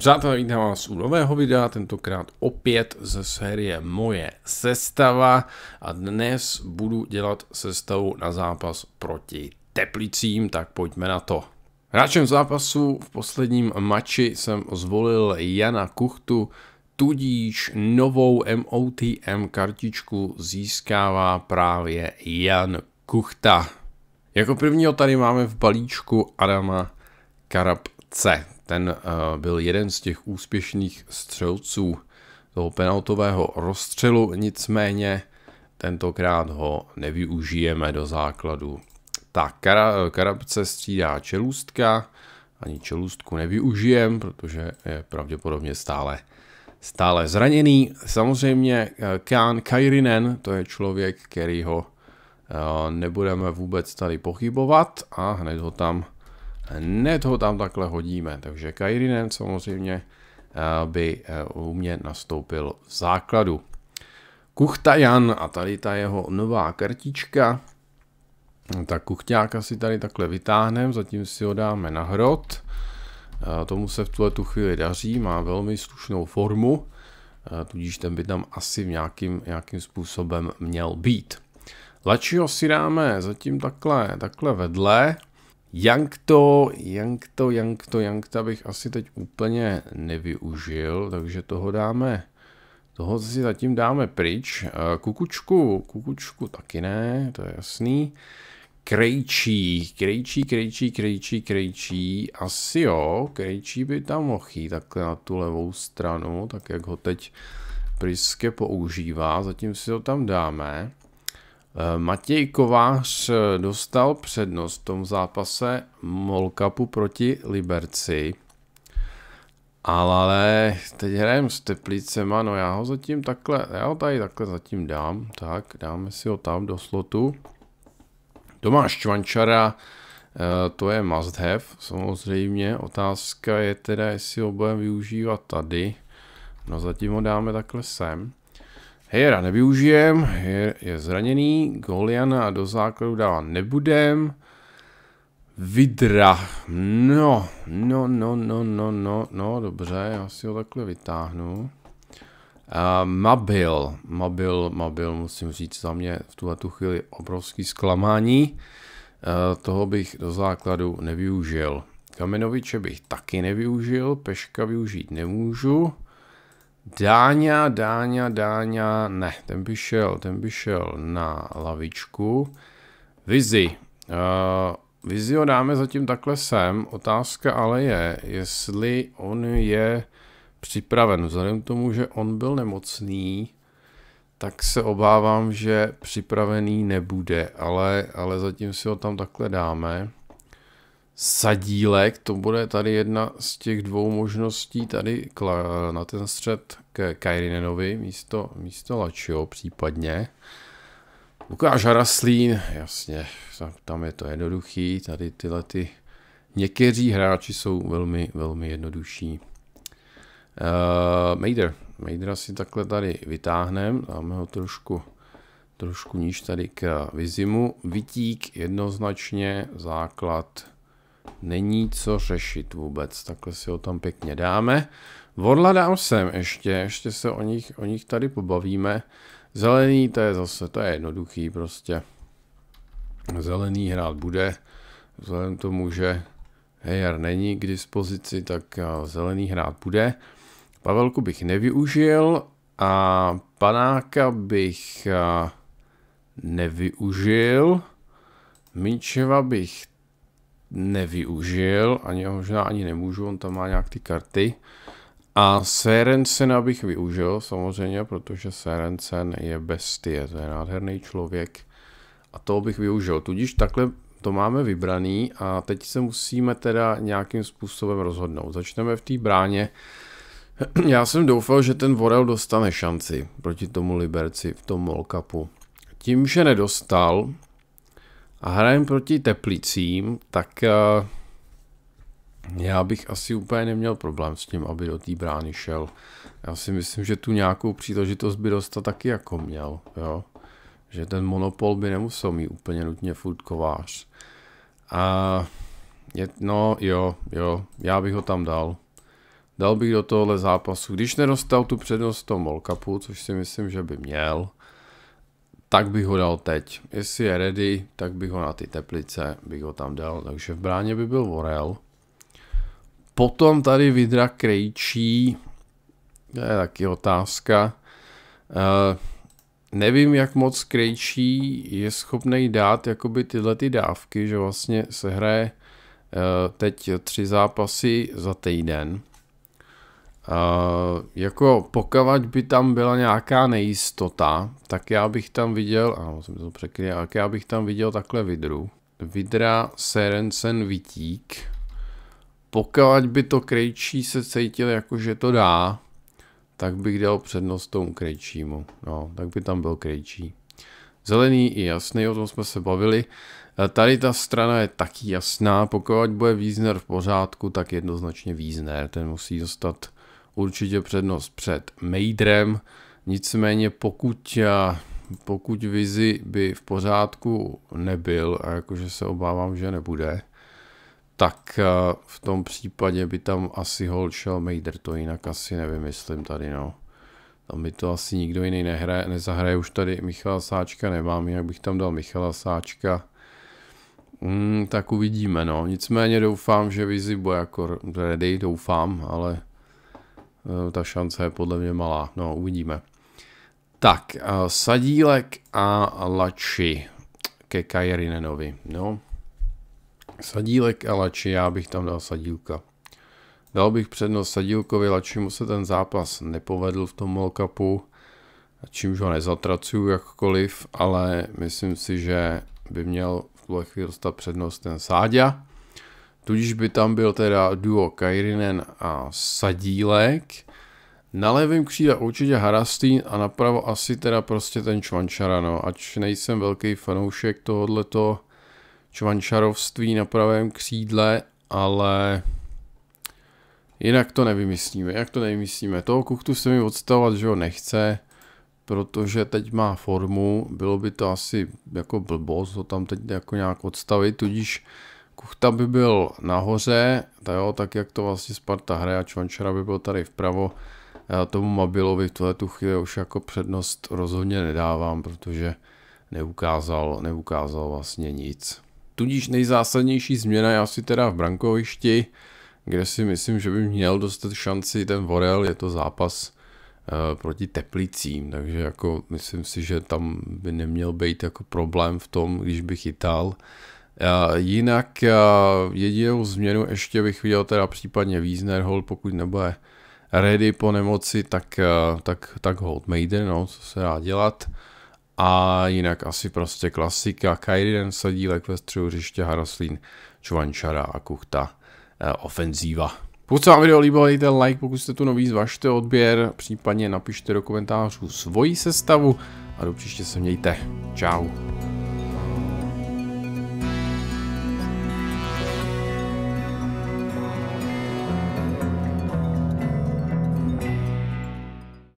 Přátelé, vítám vás u nového videa, tentokrát opět ze série Moje sestava a dnes budu dělat sestavu na zápas proti Teplicím, tak pojďme na to. Hráčem zápasu v posledním mači jsem zvolil Jana Kuchtu, tudíž novou MOTM kartičku získává právě Jan Kuchta. Jako prvního tady máme v balíčku Adama Karabce. Ten eh, byl jeden z těch úspěšných střelců toho penaltového rozstřelu, nicméně tentokrát ho nevyužijeme do základu. Tak, kara, karabce střídá čelůstka, ani čelůstku nevyužijem, protože je pravděpodobně stále, stále zraněný. Samozřejmě eh, Kán Kairinen, to je člověk, který ho eh, nebudeme vůbec tady pochybovat a hned ho tam hned ho tam takhle hodíme. Takže Kairinen samozřejmě eh, by eh, u mě nastoupil v základu. Kuchtajan a tady ta jeho nová kartička. Tak kuchťáka si tady takhle vytáhneme, zatím si ho dáme na hrot. Eh, tomu se v tuhle tu chvíli daří, má velmi slušnou formu, tudíž ten by tam asi v nějakým, nějakým způsobem měl být. Lačího si dáme zatím takhle, takhle vedle. Jank jank to, to, jank to, jank to, bych asi teď úplně nevyužil, takže toho dáme, toho si zatím dáme pryč. Eh, kukučku, kukučku taky ne, to je jasný. Krejčí, krejčí, krejčí, krejčí, krejčí, asi jo, krejčí by tam mohl jít takhle na tu levou stranu, tak jak ho teď Priske používá, zatím si ho tam dáme. Eh, Matěj Kovář eh, dostal přednost v tom zápase Molkapu proti Liberci. Ale teď hrajem s Teplicema, no já ho zatím takhle, já ho tady takhle zatím dám, tak dáme si ho tam do slotu. Tomáš Čvančara, eh, to je must have, samozřejmě, otázka je teda, jestli ho budeme využívat tady. No zatím ho dáme takhle sem. Hejera nevyužijem, Hejer je zraněný, Goliana do základu dávat nebudem. Vidra, no, no, no, no, no, no, no, dobře, já si ho takhle vytáhnu. Uh, mobil. mobil, mobil, musím říct, za mě v tuhle tu chvíli obrovský zklamání. Uh, toho bych do základu nevyužil. Kamenoviče bych taky nevyužil, Peška využít nemůžu. Dáňa, Dáňa, Dáňa, ne, ten by šel, ten by šel na lavičku. Vizi. Uh, Vizi ho dáme zatím takhle sem. Otázka ale je, jestli on je připraven. Vzhledem k tomu, že on byl nemocný, tak se obávám, že připravený nebude, ale, ale zatím si ho tam takhle dáme sadílek, to bude tady jedna z těch dvou možností, tady na ten střed k Kairinenovi místo, místo Lačio případně. Lukáš Haraslín, jasně, tam je to jednoduchý, tady tyhle ty někteří hráči jsou velmi, velmi jednodušší. Uh, eh, Mader, Mader si takhle tady vytáhnem, dáme ho trošku, trošku níž tady k Vizimu. Vytík jednoznačně, základ není co řešit vůbec. Takhle si ho tam pěkně dáme. Vodla dám sem ještě, ještě se o nich, o nich tady pobavíme. Zelený, to je zase, to je jednoduchý prostě. Zelený hrát bude, vzhledem tomu, že Hejar není k dispozici, tak eh, zelený hrát bude. Pavelku bych nevyužil a panáka bych eh, nevyužil. Minčeva bych nevyužil, ani možná ani nemůžu, on tam má nějak ty karty. A Serencen abych využil samozřejmě, protože Serencen je bestie, to je nádherný člověk a to bych využil. Tudíž takhle to máme vybraný a teď se musíme teda nějakým způsobem rozhodnout. Začneme v té bráně. Já jsem doufal, že ten Vorel dostane šanci proti tomu Liberci v tom Molkapu. Tím, že nedostal, a hrajeme proti Teplicím, tak eh, já bych asi úplně neměl problém s tím, aby do té brány šel. Já si myslím, že tu nějakou příležitost by dostat taky jako měl, jo. Že ten monopol by nemusel mít úplně nutně furt kovář. A je, no jo, jo, já bych ho tam dal. Dal bych do tohohle zápasu, když nedostal tu přednost tomu molkapu, což si myslím, že by měl, tak bych ho dal teď. Jestli je ready, tak bych ho na ty teplice bych ho tam dal. Takže v bráně by byl Vorel. Potom tady Vidra Krejčí. To je taky otázka. Eh, nevím, jak moc Krejčí je schopný dát jakoby tyhle ty dávky, že vlastně se hraje eh, teď tři zápasy za týden. Uh, jako pokavať by tam byla nějaká nejistota, tak já bych tam viděl, ano, jsem to překryl, tak já bych tam viděl takhle vidru. Vidra Serencen Vitík. Pokavať by to Krejčí se cítil jako, že to dá, tak bych dal přednost tomu Krejčímu. No, tak by tam byl Krejčí. Zelený i jasný, o tom jsme se bavili. Eh, tady ta strana je taky jasná, pokud bude význer v pořádku, tak jednoznačně význer, ten musí dostat určitě přednost před Maidrem, nicméně pokud, eh, pokud Vizi by v pořádku nebyl, a jakože se obávám, že nebude, tak eh, v tom případě by tam asi hol šel to jinak asi nevymyslím tady, no. Tam by to asi nikdo jiný nehraje, nezahraje, už tady Michala Sáčka nemám, jinak bych tam dal Michala Sáčka. Mm, tak uvidíme, no. Nicméně doufám, že Vizi bude jako ready, doufám, ale Eh, ta šance je podle mě malá. No, uvidíme. Tak, eh, Sadílek a Lači ke Kajerinenovi. No, Sadílek a Lači, já bych tam dal Sadílka. Dal bych přednost Sadílkovi, mu se ten zápas nepovedl v tom molkapu, čímž ho nezatracuju jakkoliv, ale myslím si, že by měl v tuhle chvíli dostat přednost ten Sáďa Tudíž by tam byl teda duo Kairinen a Sadílek. Na levém křídle určitě Harastín a napravo asi teda prostě ten Čvančara, no. Ač nejsem velký fanoušek tohoto čvančarovství na pravém křídle, ale jinak to nevymyslíme, jak to nevymyslíme. Toho Kuchtu se mi odstavovat, že ho nechce, protože teď má formu, bylo by to asi jako blbost ho tam teď jako nějak odstavit, tudíž Kuchta by byl nahoře, ta jo, tak jak to vlastně Sparta hraje a Čvančara by byl tady vpravo. Já tomu Mabilovi v tuhle tu chvíli už jako přednost rozhodně nedávám, protože neukázal, neukázal vlastně nic. Tudíž nejzásadnější změna je asi teda v brankovišti, kde si myslím, že by měl dostat šanci ten Vorel, je to zápas uh, proti Teplicím, takže jako myslím si, že tam by neměl být jako problém v tom, když by chytal. Eh, jinak eh, jedinou změnu ještě bych viděl teda případně Wiesner hold, pokud nebude ready po nemoci, tak, eh, tak, tak hold Maiden, no, co se dá dělat. A jinak asi prostě klasika, Kairiden lek ve středu hřiště, Haraslín, Čvančara a Kuchta, ofenzíva. Pokud se vám video líbilo, dejte like, pokud jste tu nový, zvažte odběr, případně napište do komentářů svoji sestavu a do příště se mějte. Ciao.